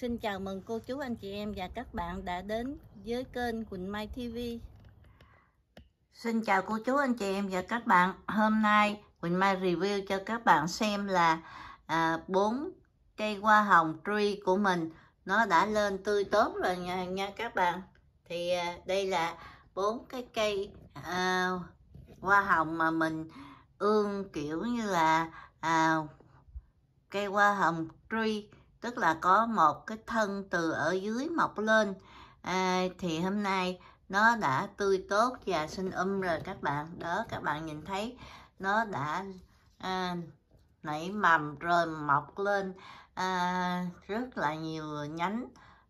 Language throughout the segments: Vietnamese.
Xin chào mừng cô chú anh chị em và các bạn đã đến với kênh Quỳnh Mai TV. Xin chào cô chú anh chị em và các bạn. Hôm nay Quỳnh Mai review cho các bạn xem là à, cây hoa hồng tree của mình nó đã lên tươi tốt rồi nha, nha các bạn. Thì à, đây là bốn cái cây à, hoa hồng mà mình ương kiểu như là à, cây hoa hồng tree tức là có một cái thân từ ở dưới mọc lên à, thì hôm nay nó đã tươi tốt và sinh um rồi các bạn đó các bạn nhìn thấy nó đã à, nảy mầm rồi mọc lên à, rất là nhiều nhánh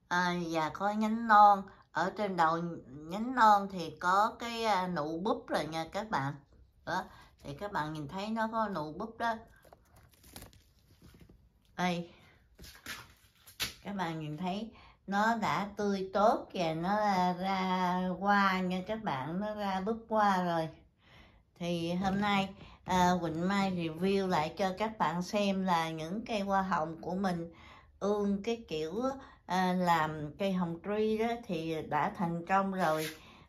à, và có nhánh non ở trên đầu nhánh non thì có cái à, nụ búp rồi nha các bạn đó thì các bạn nhìn thấy nó có nụ búp đó đây các bạn nhìn thấy nó đã tươi tốt và nó ra hoa nha các bạn nó ra búp hoa rồi thì hôm nay à, Quỳnh Mai review lại cho các bạn xem là những cây hoa hồng của mình ương cái kiểu à, làm cây hồng truy đó thì đã thành công rồi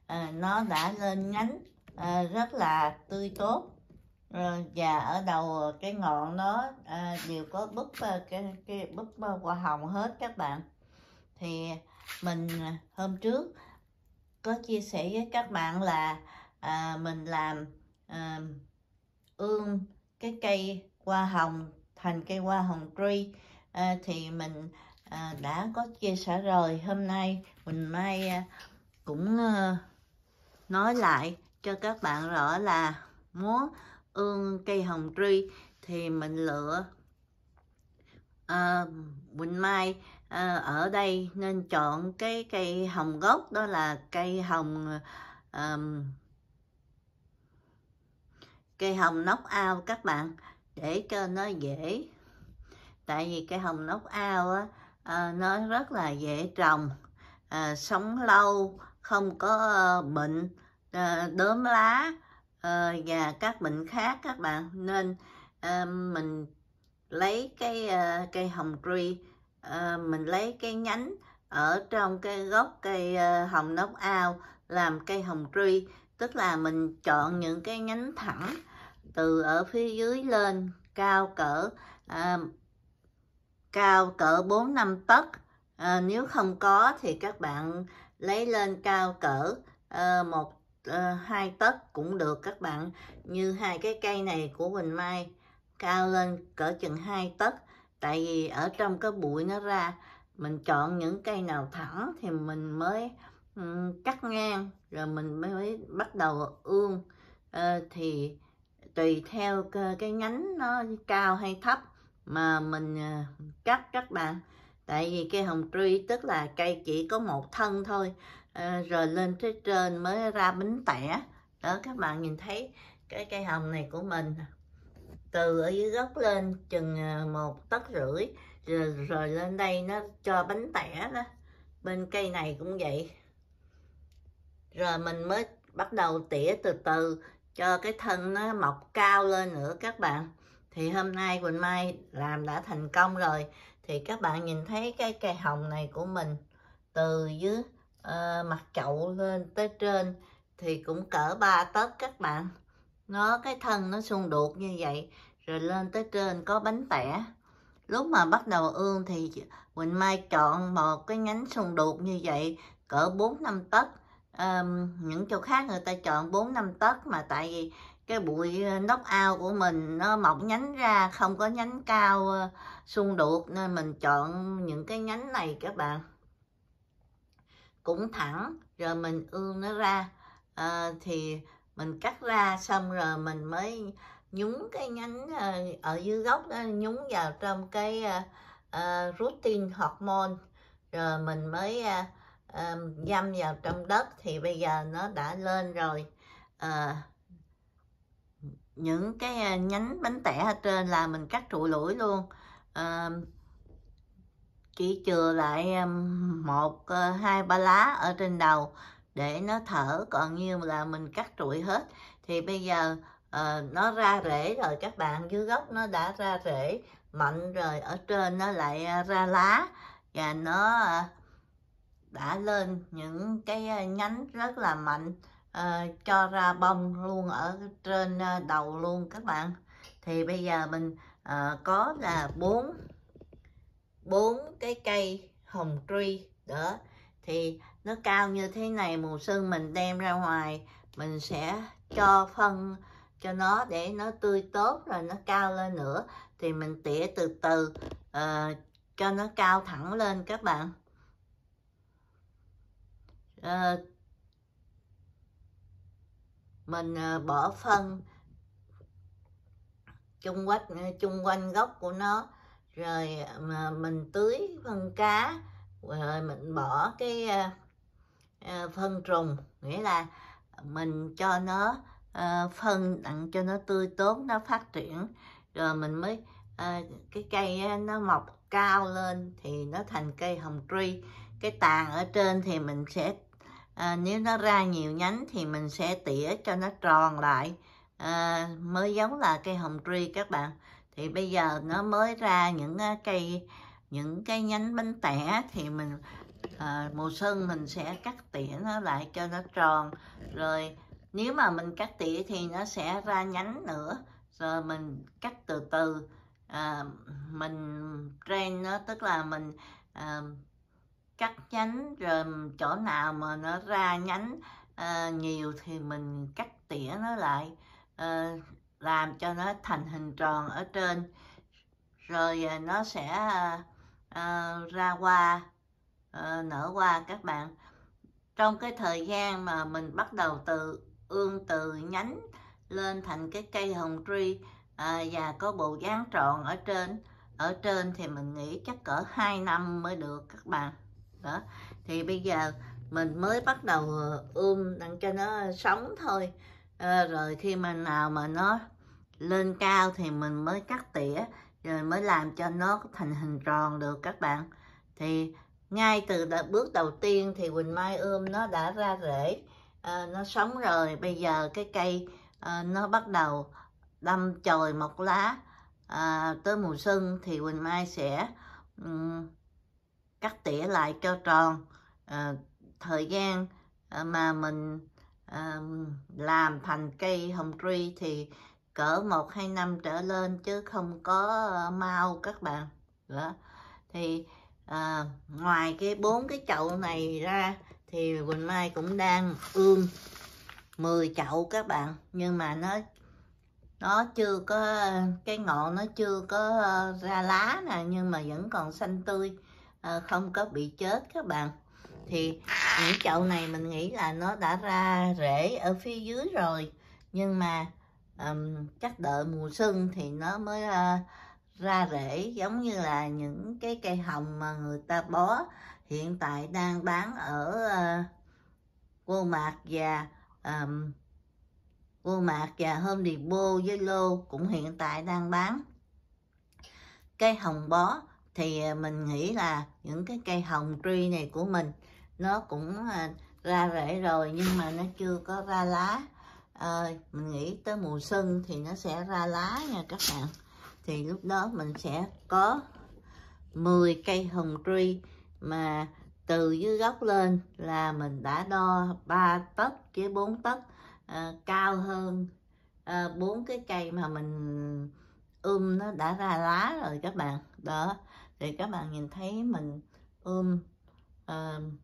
à, nó đã lên nhánh à, rất là tươi tốt Ờ, và ở đầu cái ngọn nó ờ, đều có búp ờ, cái cái búp hoa hồng hết các bạn thì mình hôm trước có chia sẻ với các bạn là à, mình làm à, ương cái cây hoa hồng thành cây hoa hồng tree à, thì mình à, đã có chia sẻ rồi hôm nay mình may à, cũng à, nói lại cho các bạn rõ là muốn ương cây hồng truy thì mình lựa à, quỳnh mai à, ở đây nên chọn cái cây hồng gốc đó là cây hồng à, cây hồng nóc ao các bạn để cho nó dễ tại vì cây hồng nóc ao á, à, nó rất là dễ trồng à, sống lâu không có bệnh à, đốm lá Ờ, và các bệnh khác các bạn nên uh, mình lấy cái uh, cây hồng truy uh, mình lấy cái nhánh ở trong cái gốc cây uh, hồng nóc ao làm cây hồng truy tức là mình chọn những cái nhánh thẳng từ ở phía dưới lên cao cỡ uh, cao cỡ 4 năm tấc à, nếu không có thì các bạn lấy lên cao cỡ uh, một Ờ, hai tấc cũng được các bạn như hai cái cây này của Quỳnh Mai cao lên cỡ chừng hai tấc tại vì ở trong cái bụi nó ra mình chọn những cây nào thẳng thì mình mới um, cắt ngang rồi mình mới bắt đầu ương uh, ờ, thì tùy theo cái, cái nhánh nó cao hay thấp mà mình uh, cắt các bạn tại vì cây hồng truy tức là cây chỉ có một thân thôi Ờ, rồi lên tới trên mới ra bính tẻ đó các bạn nhìn thấy cái cây hồng này của mình từ ở dưới gốc lên chừng ờ, một tấc rưỡi rồi, rồi lên đây nó cho bánh tẻ đó bên cây này cũng vậy rồi mình mới bắt đầu tỉa từ từ cho cái thân nó mọc cao lên nữa các bạn thì hôm nay quỳnh mai làm đã thành công rồi thì các bạn nhìn thấy cái cây hồng này của mình từ dưới à, ờ, mặt chậu lên tới trên thì cũng cỡ ba tấc các bạn nó cái thân nó xung đột như vậy rồi lên tới trên có bánh tẻ lúc mà bắt đầu ương thì Quỳnh Mai chọn một cái nhánh xung đột như vậy cỡ 4 năm tấc à, những chỗ khác người ta chọn 4 năm tấc mà tại vì cái bụi ờ, nóc ao của mình nó mọc nhánh ra không có nhánh cao xung ờ, đột nên mình chọn những cái nhánh này các bạn cũng thẳng rồi mình ương nó ra à, thì mình cắt ra xong rồi mình mới nhúng cái nhánh ờ, ở dưới gốc đó, nhúng vào trong cái uh, routine hormone rồi mình mới uh, uh, dăm vào trong đất thì bây giờ nó đã lên rồi uh, những cái nhánh bánh tẻ ở trên là mình cắt trụ lũi luôn uh, chỉ chừa lại một ờ, hai ba lá ở trên đầu để nó thở còn như là mình cắt trụi hết thì bây giờ uh, nó ra rễ rồi các bạn dưới gốc nó đã ra rễ mạnh rồi ở trên nó lại ờ, ra lá và nó đã lên những cái nhánh rất là mạnh uh, cho ra bông luôn ở trên đầu luôn các bạn thì bây giờ mình uh, có là bốn bốn cái cây hồng truy đó thì nó cao như thế này mùa xuân mình đem ra ngoài mình sẽ cho phân cho nó để nó tươi tốt rồi nó cao lên nữa thì mình tỉa từ từ uh, cho nó cao thẳng lên các bạn uh, mình uh, bỏ phân chung quanh chung quanh gốc của nó rồi mà mình tưới phân cá rồi mình bỏ cái ờ, ờ, phân trùng nghĩa là mình cho nó ờ, phân tặng cho nó tươi tốt nó phát triển rồi mình mới cái cây nó mọc cao lên thì nó thành cây hồng truy cái tàn ở trên thì mình sẽ à, nếu nó ra nhiều nhánh thì mình sẽ tỉa cho nó tròn lại à, mới giống là cây hồng truy các bạn thì bây giờ nó mới ra những ờ, cây những cái nhánh bánh tẻ thì mình à, mùa xuân mình sẽ cắt tỉa nó lại cho nó tròn rồi nếu mà mình cắt tỉa thì nó sẽ ra nhánh nữa rồi mình cắt từ từ à, mình train nó tức là mình à, cắt nhánh rồi chỗ nào mà nó ra nhánh à, nhiều thì mình cắt tỉa nó lại à, làm cho nó thành hình tròn ở trên rồi à, nó sẽ uh, ra hoa uh, nở hoa các bạn trong cái thời gian mà mình bắt đầu từ ương từ nhánh lên thành cái cây hồng truy à, và có bộ dáng tròn ở trên ở trên thì mình nghĩ chắc cỡ 2 năm mới được các bạn đó thì bây giờ mình mới bắt đầu ươm đặng cho nó sống thôi Ờ, rồi khi mà nào mà nó lên cao thì mình mới cắt tỉa rồi mới làm cho nó thành hình tròn được các bạn thì ngay từ đợt, bước đầu tiên thì quỳnh mai ươm nó đã ra rễ à, nó sống rồi bây giờ cái cây à, nó bắt đầu đâm chồi mọc lá à, tới mùa xuân thì quỳnh mai sẽ um, cắt tỉa lại cho tròn à, thời gian mà mình làm thành cây hồng truy thì cỡ một hai năm trở lên chứ không có ờ, mau các bạn đó thì à, ngoài cái bốn cái chậu này ra thì Quỳnh Mai cũng đang ươm 10 chậu các bạn nhưng mà nó nó chưa có cái ngọn nó chưa có ờ, ra lá nè nhưng mà vẫn còn xanh tươi không có bị chết các bạn thì những chậu này mình nghĩ là nó đã ra rễ ở phía dưới rồi nhưng mà um, chắc đợi mùa xuân thì nó mới uh, ra rễ giống như là những cái cây hồng mà người ta bó hiện tại đang bán ở uh, cô mạc và um, cô mạc và hôm bô với lô cũng hiện tại đang bán cây hồng bó thì à, mình nghĩ là những cái cây hồng truy này của mình nó cũng à, ra rễ rồi nhưng mà nó chưa có ra lá à, mình nghĩ tới mùa xuân thì nó sẽ ra lá nha các bạn thì lúc đó mình sẽ có 10 cây hồng truy mà từ dưới gốc lên là mình đã đo 3 tấc với 4 tấc à, cao hơn ờ, bốn à, cái cây mà mình ươm um nó đã ra lá rồi các bạn đó thì các bạn nhìn thấy mình ươm um,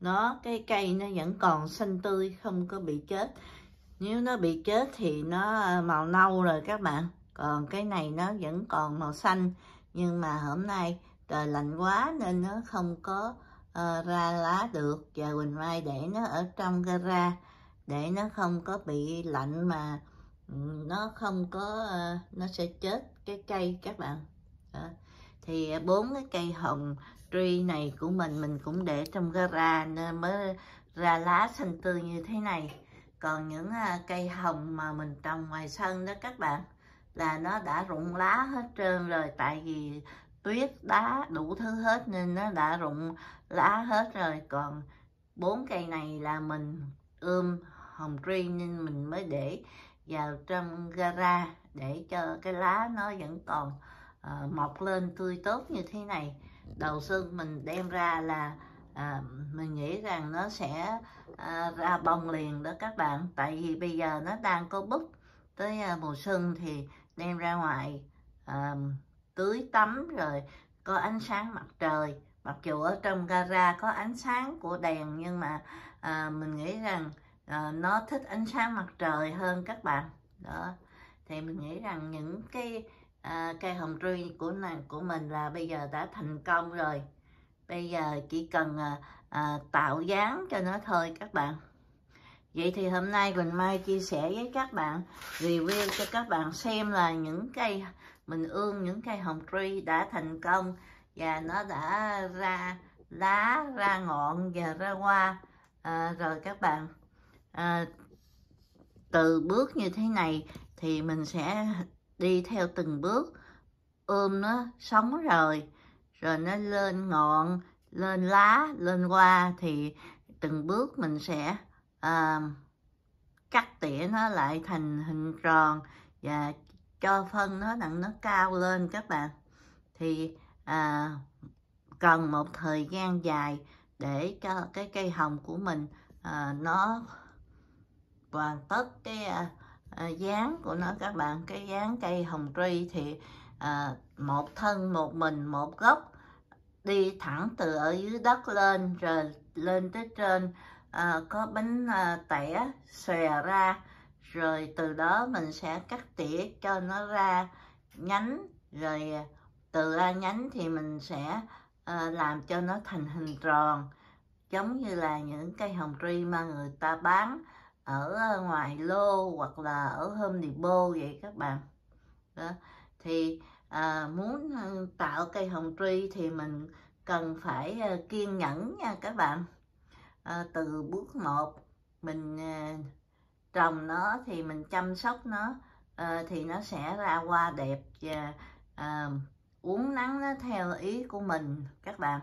nó cái cây nó vẫn còn xanh tươi không có bị chết nếu nó bị chết thì nó à, màu nâu rồi các bạn còn cái này nó vẫn còn màu xanh nhưng mà hôm nay trời lạnh quá nên nó không có uh, ra lá được và Quỳnh Mai để nó ở trong gara để nó không có bị lạnh mà ừ, nó không có uh, nó sẽ chết cái cây các bạn Đó. thì à, bốn cái cây hồng tree này của mình mình cũng để trong gara nên mới ra lá xanh tươi như thế này còn những à, cây hồng mà mình trồng ngoài sân đó các bạn là nó đã rụng lá hết trơn rồi tại vì tuyết đá đủ thứ hết nên nó đã rụng lá hết rồi còn bốn cây này là mình ươm hồng truy nên mình mới để vào trong gara để cho cái lá nó vẫn còn uh, mọc lên tươi tốt như thế này đầu sư mình đem ra là à, mình nghĩ rằng nó sẽ à, ra bông liền đó các bạn tại vì bây giờ nó đang có bút tới à, mùa xuân thì đem ra ngoài à, tưới tắm rồi có ánh sáng mặt trời mặc dù ở trong gara có ánh sáng của đèn nhưng mà à, mình nghĩ rằng à, nó thích ánh sáng mặt trời hơn các bạn đó thì mình nghĩ rằng những cái à, cây hồng truy của nàng của mình là bây giờ đã thành công rồi bây giờ chỉ cần à, à, tạo dáng cho nó thôi các bạn vậy thì hôm nay Quỳnh Mai chia sẻ với các bạn review cho các bạn xem là những cây mình ươm những cây hồng truy đã thành công và nó đã ra lá ra ngọn và ra hoa à, rồi các bạn à, từ bước như thế này thì mình sẽ đi theo từng bước ôm nó sống rồi rồi nó lên ngọn lên lá lên hoa thì từng bước mình sẽ à, cắt tỉa nó lại thành hình tròn và cho phân nó đặng nó cao lên các bạn thì à, cần một thời gian dài để cho cái cây hồng của mình à, nó hoàn tất cái à, à, dáng của nó các bạn cái dáng cây hồng truy thì à, một thân một mình một gốc đi thẳng từ ở dưới đất lên rồi lên tới trên à, có bánh à, tẻ xòe ra rồi từ đó mình sẽ cắt tỉa cho nó ra nhánh rồi từ ra nhánh thì mình sẽ à, làm cho nó thành hình tròn giống như là những cây hồng truy mà người ta bán ở ờ, ngoài lô hoặc là ở Home Depot vậy các bạn đó. thì à, muốn ờ, tạo cây hồng tri thì mình cần phải kiên nhẫn nha các bạn à, từ bước một mình à, trồng nó thì mình chăm sóc nó à, thì nó sẽ ra hoa đẹp và à, uống nắng nó theo ý của mình các bạn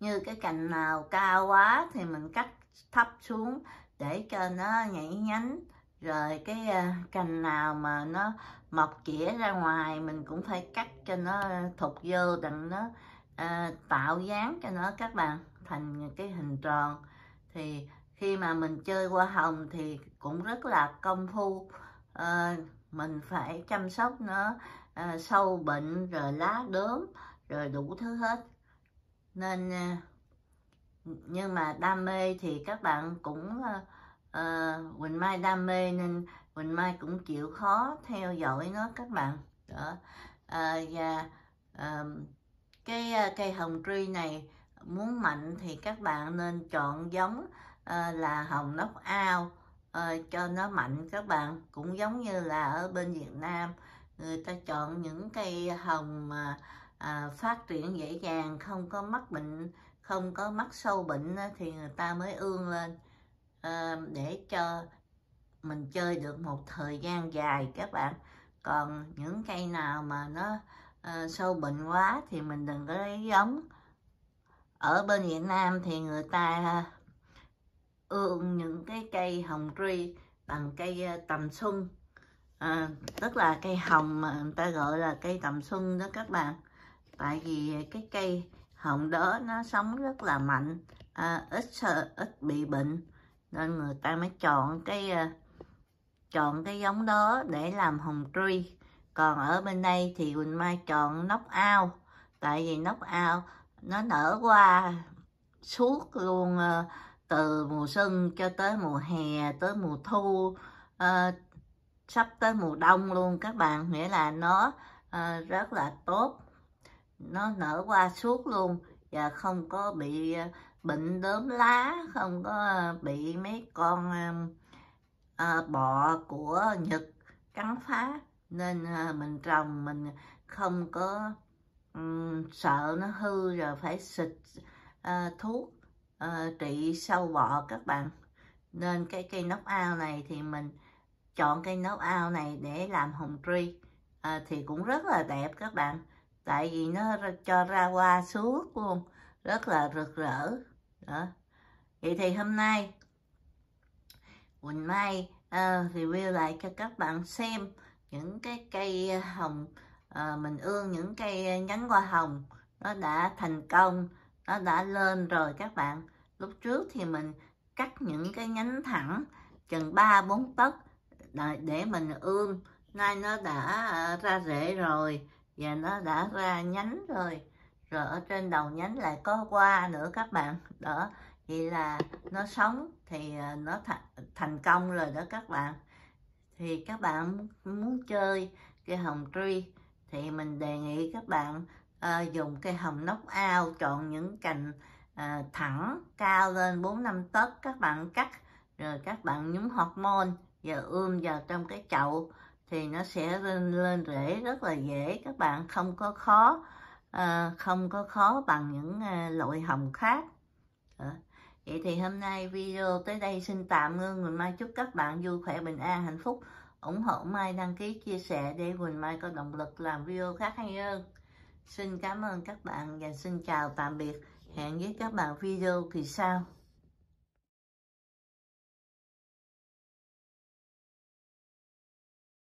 như cái cành nào cao quá thì mình cắt thấp xuống để cho nó nhảy nhánh rồi cái à, cành nào mà nó mọc chĩa ra ngoài mình cũng phải cắt cho nó thụt vô đặng nó à, tạo dáng cho nó các bạn thành cái hình tròn thì khi mà mình chơi hoa hồng thì cũng rất là công phu à, mình phải chăm sóc nó à, sâu bệnh rồi lá đốm rồi đủ thứ hết nên à, nhưng mà đam mê thì các bạn cũng uh, Quỳnh Mai đam mê nên Quỳnh Mai cũng chịu khó theo dõi nó các bạn đó uh, và uh, cái uh, cây hồng truy này muốn mạnh thì các bạn nên chọn giống uh, là hồng nóc ao uh, cho nó mạnh các bạn cũng giống như là ở bên Việt Nam người ta chọn những cây hồng mà uh, phát triển dễ dàng không có mắc bệnh không có mắc sâu bệnh thì người ta mới ương lên à, để cho mình chơi được một thời gian dài các bạn còn những cây nào mà nó à, sâu bệnh quá thì mình đừng có lấy giống ở bên Việt Nam thì người ta ương những cái cây hồng truy bằng cây à, tầm xuân à, tức là cây hồng mà người ta gọi là cây tầm xuân đó các bạn tại vì cái cây hồng đó nó sống rất là mạnh à, ít sợ ít bị bệnh nên người ta mới chọn cái à, chọn cái giống đó để làm hồng truy còn ở bên đây thì quỳnh mai chọn nóc ao tại vì nóc ao nó nở qua suốt luôn à, từ mùa xuân cho tới mùa hè tới mùa thu à, sắp tới mùa đông luôn các bạn nghĩa là nó à, rất là tốt nó nở qua suốt luôn và không có bị ờ, bệnh đốm lá không có ờ, bị mấy con à, bọ của nhật cắn phá nên à, mình trồng mình không có um, sợ nó hư rồi phải xịt à, thuốc à, trị sâu bọ các bạn nên cái cây nóc ao này thì mình chọn cây nóc ao này để làm hồng tri à, thì cũng rất là đẹp các bạn tại vì nó cho ra hoa suốt luôn rất là rực rỡ đó vậy thì hôm nay quỳnh mai uh, review lại cho các bạn xem những cái cây hồng uh, mình ương những cây nhánh hoa hồng nó đã thành công nó đã lên rồi các bạn lúc trước thì mình cắt những cái nhánh thẳng chừng ba bốn tấc để mình ươm nay nó đã ờ, ra rễ rồi và nó đã ra nhánh rồi rồi ở trên đầu nhánh lại có hoa nữa các bạn đó vậy là nó sống thì à, nó th thành công rồi đó các bạn thì các bạn muốn chơi cây hồng truy thì mình đề nghị các bạn uh, dùng cây hồng nóc ao chọn những cành uh, thẳng cao lên 4 năm tấc các bạn cắt rồi các bạn nhúng hormone và ươm vào trong cái chậu thì nó sẽ lên, lên rễ rất là dễ các bạn không có khó à, không có khó bằng những à, loại hồng khác à. vậy thì hôm nay video tới đây xin tạm ngưng Quỳnh Mai chúc các bạn vui khỏe bình an hạnh phúc ủng hộ Mai đăng ký chia sẻ để Quỳnh Mai có động lực làm video khác hay hơn xin cảm ơn các bạn và xin chào tạm biệt hẹn với các bạn video kỳ sau